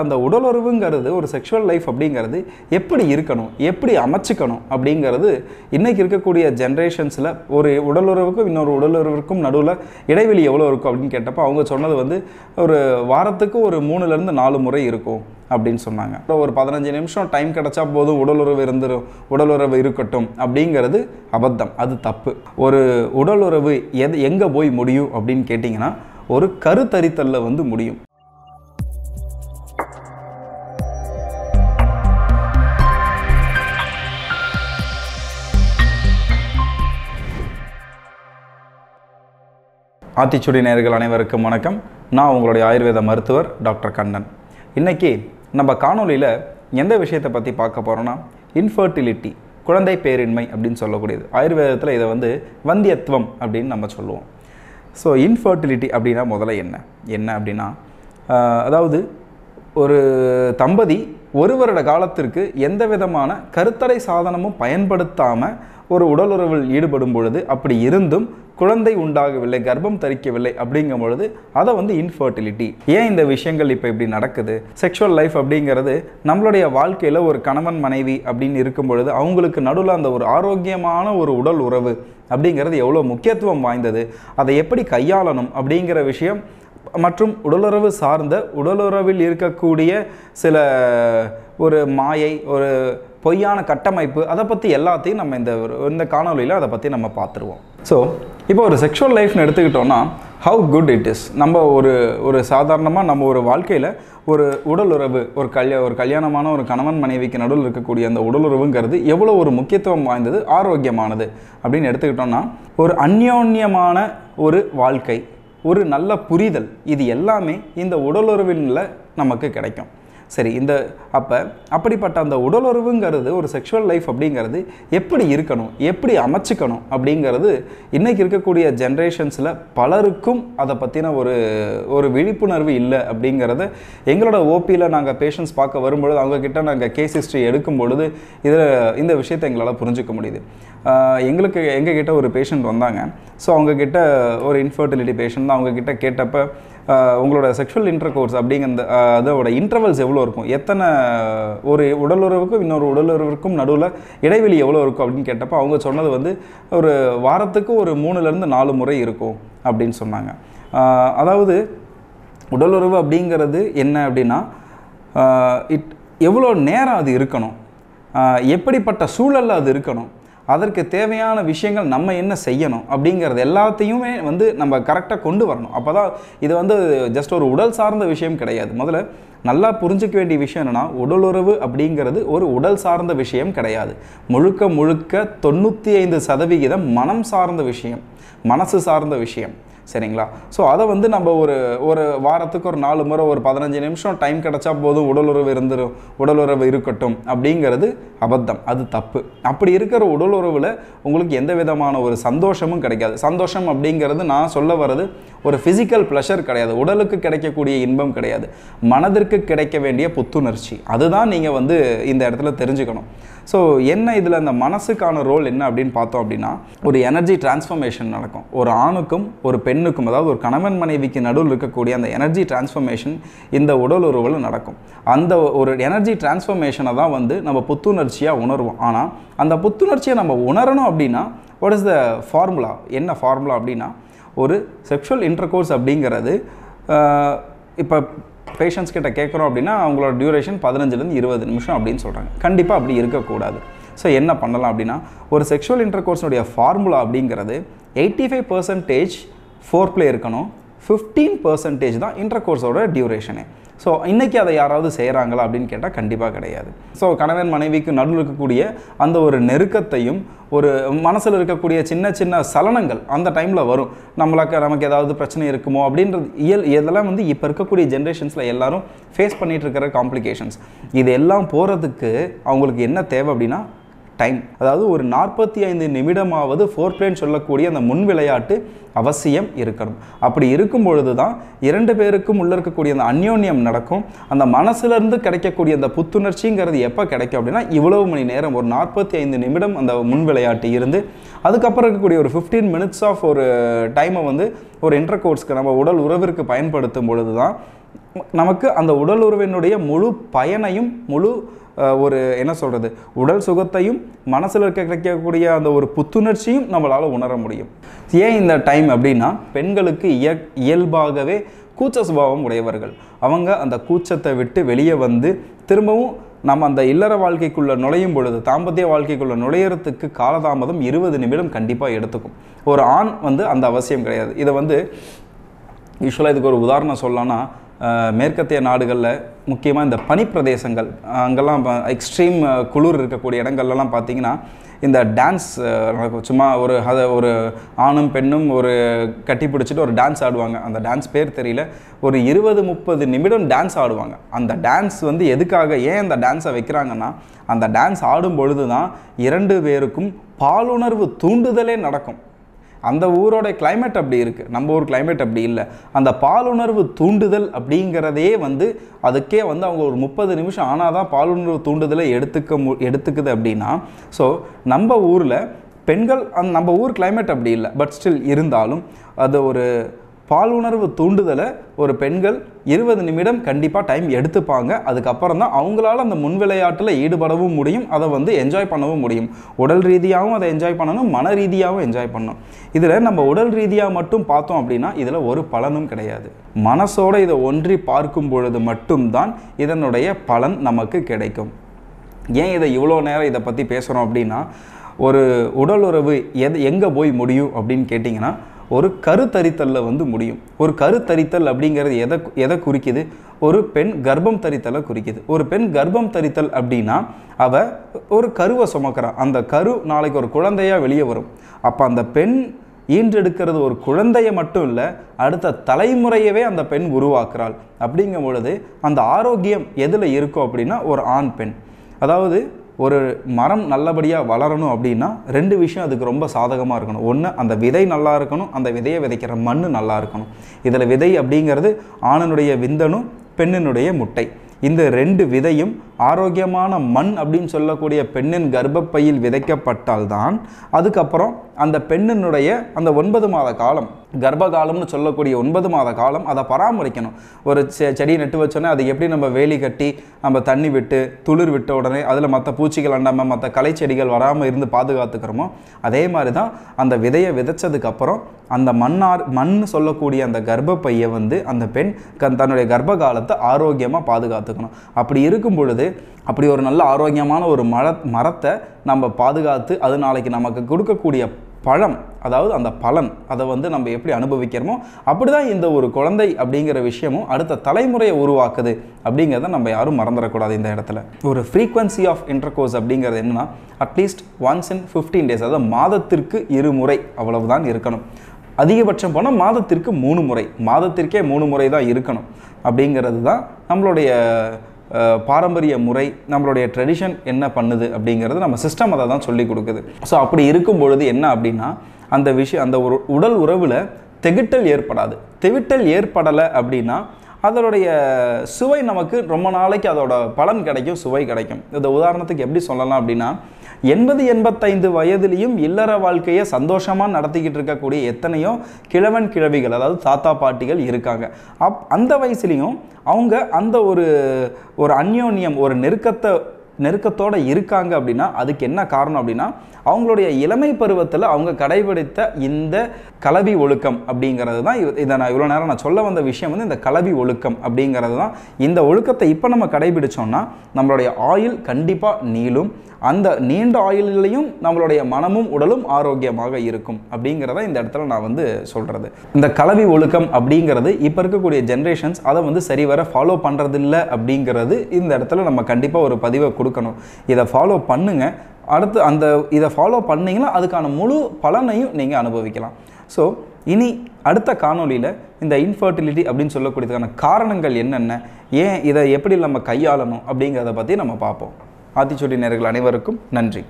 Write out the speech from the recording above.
அந்த உடலுறவுங்கிறது ஒரு sexual life அப்படிங்கிறது எப்படி இருக்கணும் எப்படி அமைச்சிக்கணும் அப்படிங்கிறது இன்றைக்கி இருக்கக்கூடிய ஜென்ரேஷன்ஸில் ஒரு உடலுறவுக்கும் இன்னொரு உடலுறவுக்கும் நடுவில் இடைவெளி எவ்வளோ இருக்கும் அப்படின்னு கேட்டப்போ அவங்க சொன்னது வந்து ஒரு வாரத்துக்கு ஒரு மூணுலேருந்து நாலு முறை இருக்கும் அப்படின்னு சொன்னாங்க ஒரு பதினஞ்சு நிமிஷம் டைம் கிடச்சா போதும் உடலுறவு இருந்துடும் உடலுறவு இருக்கட்டும் அப்படிங்கிறது அபத்தம் அது தப்பு ஒரு உடலுறவு எது எங்கே போய் முடியும் அப்படின்னு கேட்டிங்கன்னா ஒரு கருத்தரித்தலில் வந்து முடியும் ஆத்திச்சுடி நேர்கள் அனைவருக்கும் வணக்கம் நான் உங்களுடைய ஆயுர்வேத மருத்துவர் டாக்டர் கண்ணன் இன்றைக்கி நம்ம காணொலியில் எந்த விஷயத்தை பற்றி பார்க்க போகிறோன்னா இன்ஃபர்டிலிட்டி குழந்தை பேரின்மை அப்படின்னு சொல்லக்கூடியது ஆயுர்வேதத்தில் இதை வந்து வந்தியத்துவம் அப்படின்னு நம்ம சொல்லுவோம் ஸோ இன்ஃபர்டிலிட்டி அப்படின்னா முதல்ல என்ன என்ன அப்படின்னா அதாவது ஒரு தம்பதி ஒரு வருட காலத்திற்கு எந்த விதமான கருத்தடை சாதனமும் பயன்படுத்தாமல் ஒரு உடலுறவில் ஈடுபடும் பொழுது அப்படி இருந்தும் குழந்தை உண்டாகவில்லை கர்ப்பம் தரிக்கவில்லை அப்படிங்கும் பொழுது அதை வந்து இன்ஃபர்டிலிட்டி ஏன் இந்த விஷயங்கள் இப்போ இப்படி நடக்குது செக்ஷுவல் லைஃப் அப்படிங்கிறது நம்மளுடைய வாழ்க்கையில் ஒரு கணவன் மனைவி அப்படின்னு இருக்கும் பொழுது அவங்களுக்கு நடுவில் அந்த ஒரு ஆரோக்கியமான ஒரு உடல் உறவு அப்படிங்கிறது எவ்வளோ முக்கியத்துவம் வாய்ந்தது அதை எப்படி கையாளணும் அப்படிங்கிற விஷயம் மற்றும் உடலுறவு சார்ந்த உடலுறவில் இருக்கக்கூடிய சில ஒரு மாயை ஒரு பொய்யான கட்டமைப்பு அதை பற்றி எல்லாத்தையும் நம்ம இந்த இந்த காணொலியில் அதை பற்றி நம்ம பார்த்துருவோம் ஸோ இப்போ ஒரு செக்ஷுவல் லைஃப்னு எடுத்துக்கிட்டோன்னா ஹவு குட் இட் இஸ் நம்ம ஒரு ஒரு சாதாரணமாக நம்ம ஒரு வாழ்க்கையில் ஒரு உடல் உறவு ஒரு கல்யா ஒரு கல்யாணமான ஒரு கணவன் மனைவிக்கு நடுவில் இருக்கக்கூடிய அந்த உடல் உறவுங்கிறது எவ்வளோ ஒரு முக்கியத்துவம் வாய்ந்தது ஆரோக்கியமானது அப்படின்னு எடுத்துக்கிட்டோன்னா ஒரு அந்யோன்யமான ஒரு வாழ்க்கை ஒரு நல்ல புரிதல் இது எல்லாமே இந்த உடலுறவில் நமக்கு கிடைக்கும் சரி இந்த அப்போ அப்படிப்பட்ட அந்த உடலுறவுங்கிறது ஒரு செக்ஷுவல் லைஃப் அப்படிங்கிறது எப்படி இருக்கணும் எப்படி அமைச்சுக்கணும் அப்படிங்கிறது இன்றைக்கி இருக்கக்கூடிய ஜென்ரேஷன்ஸில் பலருக்கும் அதை பற்றின ஒரு ஒரு விழிப்புணர்வு இல்லை அப்படிங்கிறத எங்களோட ஓபியில் நாங்கள் பேஷண்ட்ஸ் பார்க்க வரும்பொழுது அவங்கக்கிட்ட நாங்கள் கேஸ் ஹிஸ்ட்ரி எடுக்கும் பொழுது இதில் இந்த விஷயத்தை எங்களால் புரிஞ்சிக்க முடியுது எங்களுக்கு எங்ககிட்ட ஒரு பேஷண்ட் வந்தாங்க ஸோ அவங்கக்கிட்ட ஒரு இன்ஃபர்டிலிட்டி பேஷண்ட் தான் அவங்கக்கிட்ட கேட்டப்போ உங்களோட செக்ஷுவல் இன்டர் கோர்ஸ் அப்படிங்கிற அதோட இன்டர்வல்ஸ் எவ்வளோ இருக்கும் எத்தனை ஒரு உடலுறவுக்கும் இன்னொரு உடலுறவுக்கும் நடுவில் இடைவெளி எவ்வளோ இருக்கும் அப்படின்னு கேட்டப்போ அவங்க சொன்னது வந்து ஒரு வாரத்துக்கு ஒரு மூணுலேருந்து நாலு முறை இருக்கும் அப்படின்னு சொன்னாங்க அதாவது உடலுறவு அப்படிங்கிறது என்ன அப்படின்னா இட் எவ்வளோ நேரம் அது இருக்கணும் எப்படிப்பட்ட சூழலில் அது இருக்கணும் அதற்கு தேவையான விஷயங்கள் நம்ம என்ன செய்யணும் அப்படிங்கிறது எல்லாத்தையுமே வந்து நம்ம கரெக்டாக கொண்டு வரணும் அப்போ தான் இது வந்து ஜஸ்ட் ஒரு உடல் சார்ந்த விஷயம் கிடையாது முதல்ல நல்லா புரிஞ்சிக்க வேண்டிய விஷயம் என்னென்னா உடலுறவு அப்படிங்கிறது ஒரு உடல் சார்ந்த விஷயம் கிடையாது முழுக்க முழுக்க தொண்ணூற்றி ஐந்து சதவிகிதம் மனம் சார்ந்த விஷயம் மனசு சார்ந்த விஷயம் சரிங்களா ஸோ அதை வந்து நம்ம ஒரு ஒரு வாரத்துக்கு ஒரு நாலு முறை ஒரு பதினஞ்சு நிமிஷம் டைம் கிடச்சா போதும் உடலுறவு இருந்துடும் உடலுறவு இருக்கட்டும் அப்படிங்கிறது அபத்தம் அது தப்பு அப்படி இருக்கிற உடலுறவில் உங்களுக்கு எந்த விதமான ஒரு சந்தோஷமும் கிடைக்காது சந்தோஷம் அப்படிங்கிறது நான் சொல்ல வர்றது ஒரு ஃபிசிக்கல் ப்ளஷர் கிடையாது உடலுக்கு கிடைக்கக்கூடிய இன்பம் கிடையாது மனதிற்கு கிடைக்க வேண்டிய புத்துணர்ச்சி அதுதான் நீங்கள் வந்து இந்த இடத்துல தெரிஞ்சுக்கணும் ஸோ என்ன இதில் அந்த மனசுக்கான ரோல் என்ன அப்படின்னு பார்த்தோம் அப்படின்னா ஒரு எனர்ஜி டிரான்ஸ்ஃபர்மேஷன் நடக்கும் ஒரு ஆணுக்கும் ஒரு பெண்ணுக்கும் அதாவது ஒரு கணவன் மனைவிக்கு நடுவில் இருக்கக்கூடிய அந்த எனர்ஜி டிரான்ஸ்ஃபர்மேஷன் இந்த உடல் உறவில் நடக்கும் அந்த ஒரு எனர்ஜி டிரான்ஸ்ஃபர்மேஷனை தான் வந்து நம்ம புத்துணர்ச்சியாக உணர்வோம் ஆனால் அந்த புத்துணர்ச்சியை நம்ம உணரணும் அப்படின்னா வாட் இஸ் த ஃபார்முலா என்ன ஃபார்முலா அப்படின்னா ஒரு செக்ஷுவல் இன்டர்கோர்ஸ் அப்படிங்கிறது இப்போ பேஷண்ட்ஸ் கிட்ட கேட்குறோம் அப்படின்னா அவங்களோட டியூரேஷன் பதினஞ்சுலேருந்து இருபது நிமிஷம் அப்படின்னு சொல்கிறாங்க கண்டிப்பாக அப்படி இருக்கக்கூடாது ஸோ என்ன பண்ணலாம் அப்படின்னா ஒரு செக்ஷுவல் இன்டர் கோர்ஸினுடைய ஃபார்முலா அப்படிங்கிறது eighty five percentage foreplay இருக்கணும் ஃபிஃப்டீன் பர்சன்டேஜ் தான் இன்டர் கோர்ஸோட டியூரேஷனே ஸோ இன்றைக்கி அதை யாராவது செய்கிறாங்களா அப்படின்னு கேட்டால் கண்டிப்பாக கிடையாது ஸோ கணவன் மனைவிக்கு நடுவில் இருக்கக்கூடிய அந்த ஒரு நெருக்கத்தையும் ஒரு மனசில் இருக்கக்கூடிய சின்ன சின்ன சலனங்கள் அந்த டைமில் வரும் நம்மளுக்கு நமக்கு ஏதாவது பிரச்சனை இருக்குமோ அப்படின்றது இயல் இதெல்லாம் வந்து இப்போ இருக்கக்கூடிய ஜென்ரேஷன்ஸில் எல்லோரும் ஃபேஸ் பண்ணிகிட்டு இருக்கிற காம்ப்ளிகேஷன்ஸ் இதெல்லாம் போகிறதுக்கு அவங்களுக்கு என்ன தேவை அப்படின்னா டைம் அதாவது ஒரு நாற்பத்தி ஐந்து நிமிடமாவது ஃபோர் பிளேன் சொல்லக்கூடிய அந்த முன் விளையாட்டு அவசியம் இருக்கணும் அப்படி இருக்கும் பொழுது தான் இரண்டு பேருக்கும் உள்ளே இருக்கக்கூடிய அந்த அந்யோன்யம் நடக்கும் அந்த மனசுலேருந்து கிடைக்கக்கூடிய அந்த புத்துணர்ச்சிங்கிறது எப்போ கிடைக்கும் அப்படின்னா இவ்வளவு மணி நேரம் ஒரு நாற்பத்தி ஐந்து நிமிடம் அந்த முன் விளையாட்டு இருந்து அதுக்கப்புறம் இருக்கக்கூடிய ஒரு ஃபிஃப்டீன் மினிட்ஸ் ஆஃப் ஒரு டைமை வந்து ஒரு இன்டர் கோர்ஸ்க்கு நம்ம உடல் உறவிற்கு பயன்படுத்தும் பொழுது தான் நமக்கு அந்த உடல் உறவினுடைய முழு பயனையும் முழு ஒரு என்ன சொல்கிறது உடல் சுகத்தையும் மனசில் இருக்க கிடைக்கக்கூடிய அந்த ஒரு புத்துணர்ச்சியும் நம்மளால் உணர முடியும் ஏன் இந்த டைம் அப்படின்னா பெண்களுக்கு இய இயல்பாகவே கூச்ச சுபாவம் உடையவர்கள் அவங்க அந்த கூச்சத்தை விட்டு வெளியே வந்து திரும்பவும் நம்ம அந்த இல்லற வாழ்க்கைக்குள்ளே நுழையும் பொழுது தாம்பத்திய வாழ்க்கைக்குள்ளே நுழையிறதுக்கு காலதாமதம் இருபது நிமிடம் கண்டிப்பாக எடுத்துக்கும் ஒரு ஆண் வந்து அந்த அவசியம் கிடையாது இதை வந்து யூஸ்வலாக இதுக்கு ஒரு உதாரணம் சொல்லலாம்னா மேற்கத்திய நாடுகளில் முக்கியமாக இந்த பனிப்பிரதேசங்கள் அங்கெல்லாம் எக்ஸ்ட்ரீம் குளிர் இருக்கக்கூடிய இடங்கள்லாம் பார்த்திங்கன்னா இந்த டான்ஸ் சும்மா ஒரு அதை ஒரு ஆணும் பெண்ணும் ஒரு கட்டி பிடிச்சிட்டு ஒரு டான்ஸ் ஆடுவாங்க அந்த டான்ஸ் பேர் தெரியல ஒரு இருபது முப்பது நிமிடம் டான்ஸ் ஆடுவாங்க அந்த டான்ஸ் வந்து எதுக்காக ஏன் அந்த டான்ஸை வைக்கிறாங்கன்னா அந்த டான்ஸ் ஆடும் பொழுது தான் இரண்டு பேருக்கும் பாலுணர்வு தூண்டுதலே நடக்கும் அந்த ஊரோட கிளைமேட் அப்படி இருக்குது நம்ம ஊர் கிளைமேட் அப்படி இல்லை அந்த பாலுணர்வு தூண்டுதல் அப்படிங்கிறதே வந்து அதுக்கே வந்து அவங்க ஒரு முப்பது நிமிஷம் ஆனால் தான் பாலுணர்வு தூண்டுதலை எடுத்துக்க மு எடுத்துக்குது அப்படின்னா ஸோ நம்ம ஊரில் பெண்கள் அந் நம்ம ஊர் கிளைமேட் அப்படி இல்லை பட் ஸ்டில் இருந்தாலும் அது ஒரு பால் உணர்வு தூண்டுதலை ஒரு பெண்கள் இருபது நிமிடம் கண்டிப்பாக டைம் எடுத்துப்பாங்க அதுக்கப்புறம் தான் அவங்களால அந்த முன் விளையாட்டில் ஈடுபடவும் முடியும் அதை வந்து என்ஜாய் பண்ணவும் முடியும் உடல் ரீதியாகவும் அதை என்ஜாய் பண்ணணும் மன ரீதியாகவும் என்ஜாய் பண்ணணும் இதில் நம்ம உடல் ரீதியாக மட்டும் பார்த்தோம் அப்படின்னா இதில் ஒரு பலனும் கிடையாது மனசோடு இதை ஒன்றி பார்க்கும் பொழுது மட்டும்தான் இதனுடைய பலன் நமக்கு கிடைக்கும் ஏன் இதை இவ்வளோ நேரம் இதை பற்றி பேசுகிறோம் அப்படின்னா ஒரு உடல் உறவு எது எங்கே போய் முடியும் அப்படின்னு கேட்டிங்கன்னா ஒரு கருத்தரித்தலில் வந்து முடியும் ஒரு கருத்தரித்தல் அப்படிங்கிறது எதை எதை குறிக்குது ஒரு பெண் கர்ப்பம் தரித்தலை குறிக்குது ஒரு பெண் கர்ப்பம் தரித்தல் அப்படின்னா அவ ஒரு கருவை சுமக்கிறான் அந்த கரு நாளைக்கு ஒரு குழந்தையாக வெளியே வரும் அப்போ அந்த பெண் ஈன்றெடுக்கிறது ஒரு குழந்தையை மட்டும் இல்லை அடுத்த தலைமுறையவே அந்த பெண் உருவாக்குறாள் அப்படிங்கும் பொழுது அந்த ஆரோக்கியம் எதில் இருக்கும் அப்படின்னா ஒரு ஆண் பெண் அதாவது ஒரு மரம் நல்லபடியாக வளரணும் அப்படின்னா ரெண்டு விஷயம் அதுக்கு ரொம்ப சாதகமாக இருக்கணும் ஒன்று அந்த விதை நல்லா இருக்கணும் அந்த விதையை விதைக்கிற மண் நல்லா இருக்கணும் இதில் விதை அப்படிங்கிறது ஆணனுடைய விந்தனும் பெண்ணினுடைய முட்டை இந்த ரெண்டு விதையும் ஆரோக்கியமான மண் அப்படின்னு சொல்லக்கூடிய பெண்ணின் கர்ப்பப்பையில் விதைக்கப்பட்டால்தான் அதுக்கப்புறம் அந்த பெண்ணினுடைய அந்த ஒன்பது மாத காலம் கர்ப்ப காலம்னு சொல்லக்கூடிய ஒன்பது மாத காலம் அதை பராமரிக்கணும் ஒரு செ செடியை நட்டு வச்சோன்னே அதை எப்படி நம்ம வேலி கட்டி நம்ம தண்ணி விட்டு துளிர் விட்ட உடனே அதில் மற்ற பூச்சிகள் அண்டாமல் மற்ற களை செடிகள் வராமல் இருந்து பாதுகாத்துக்கிறோமோ அதே மாதிரி தான் அந்த விதையை விதைச்சதுக்கப்புறம் அந்த மண்ணார் மண் சொல்லக்கூடிய அந்த கர்ப்பப்பையை வந்து அந்த பெண் தன்னுடைய கர்ப்ப காலத்தை ஆரோக்கியமாக பாதுகாத்துக்கணும் அப்படி இருக்கும் பொழுது அப்படி ஒரு நல்ல ஆரோக்கியமான ஒரு மர மரத்தை நம்ம பாதுகாத்து அது நாளைக்கு நமக்கு கொடுக்கக்கூடிய பழம் அதாவது அந்த பலன் அதை வந்து நம்ம எப்படி அனுபவிக்கிறோமோ அப்படி தான் இந்த ஒரு குழந்தை அப்படிங்கிற விஷயமும் அடுத்த தலைமுறையை உருவாக்குது அப்படிங்கிறத நம்ம யாரும் மறந்துடக்கூடாது இந்த இடத்துல ஒரு ஃப்ரீக்வன்சி ஆஃப் இன்டர்கோர்ஸ் அப்படிங்கிறது என்னென்னா at least once in fifteen days அதாவது மாதத்திற்கு இரு முறை அவ்வளவுதான் இருக்கணும் அதிகபட்சம் போனால் மாதத்திற்கு மூணு முறை மாதத்திற்கே மூணு முறை தான் இருக்கணும் அப்படிங்கிறது தான் நம்மளுடைய பாரம்பரிய முறை நம்மளுடைய ட்ரெடிஷன் என்ன பண்ணுது அப்படிங்கிறது நம்ம சிஸ்டம் அதை தான் சொல்லி கொடுக்குது ஸோ அப்படி இருக்கும் பொழுது என்ன அப்படின்னா அந்த விஷயம் அந்த ஒரு உடல் உறவில் தெகிட்டல் ஏற்படாது தெவிட்டல் ஏற்படலை அப்படின்னா அதனுடைய சுவை நமக்கு ரொம்ப நாளைக்கு அதோட பலன் கிடைக்கும் சுவை கிடைக்கும் இந்த உதாரணத்துக்கு எப்படி சொல்லலாம் அப்படின்னா எண்பது எண்பத்தைந்து வயதுலேயும் இல்லற வாழ்க்கையை சந்தோஷமாக நடத்திக்கிட்டு இருக்கக்கூடிய எத்தனையோ கிழவன் கிழவிகள் அதாவது தாத்தா பாட்டிகள் இருக்காங்க அப் அந்த வயசுலேயும் அவங்க அந்த ஒரு ஒரு அந்யோன்யம் ஒரு நெருக்கத்தை நெருக்கத்தோடு இருக்காங்க அப்படின்னா அதுக்கு என்ன காரணம் அப்படின்னா அவங்களுடைய இளமை பருவத்தில் அவங்க கடைபிடித்த இந்த கலவி ஒழுக்கம் அப்படிங்கிறது தான் இதை நான் இவ்வளோ நேரம் நான் சொல்ல வந்த விஷயம் வந்து இந்த கலவி ஒழுக்கம் அப்படிங்கிறது தான் இந்த ஒழுக்கத்தை இப்போ நம்ம கடைபிடிச்சோம்னா நம்மளுடைய ஆயில் கண்டிப்பாக நீளும் அந்த நீண்ட ஆயுள்லையும் நம்மளுடைய மனமும் உடலும் ஆரோக்கியமாக இருக்கும் அப்படிங்கிறத இந்த இடத்துல நான் வந்து சொல்கிறது இந்த கலவி ஒழுக்கம் அப்படிங்கிறது இப்போ இருக்கக்கூடிய ஜென்ரேஷன்ஸ் அதை வந்து சரிவர ஃபாலோ பண்ணுறதில்லை அப்படிங்கிறது இந்த இடத்துல நம்ம கண்டிப்பாக ஒரு பதிவை கொடு கொடுக்கணும் இதை ஃபாலோ பண்ணுங்கள் அடுத்து அந்த இதை ஃபாலோ பண்ணிங்கன்னா அதுக்கான முழு பலனையும் நீங்கள் அனுபவிக்கலாம் ஸோ இனி அடுத்த காணொலியில் இந்த இன்ஃபர்டிலிட்டி அப்படின்னு சொல்லக்கூடியதுக்கான காரணங்கள் என்னென்ன ஏன் இதை எப்படி நம்ம கையாளணும் அப்படிங்கிறத பற்றி நம்ம பார்ப்போம் ஆத்திச்சொடி நேர்கள் அனைவருக்கும் நன்றி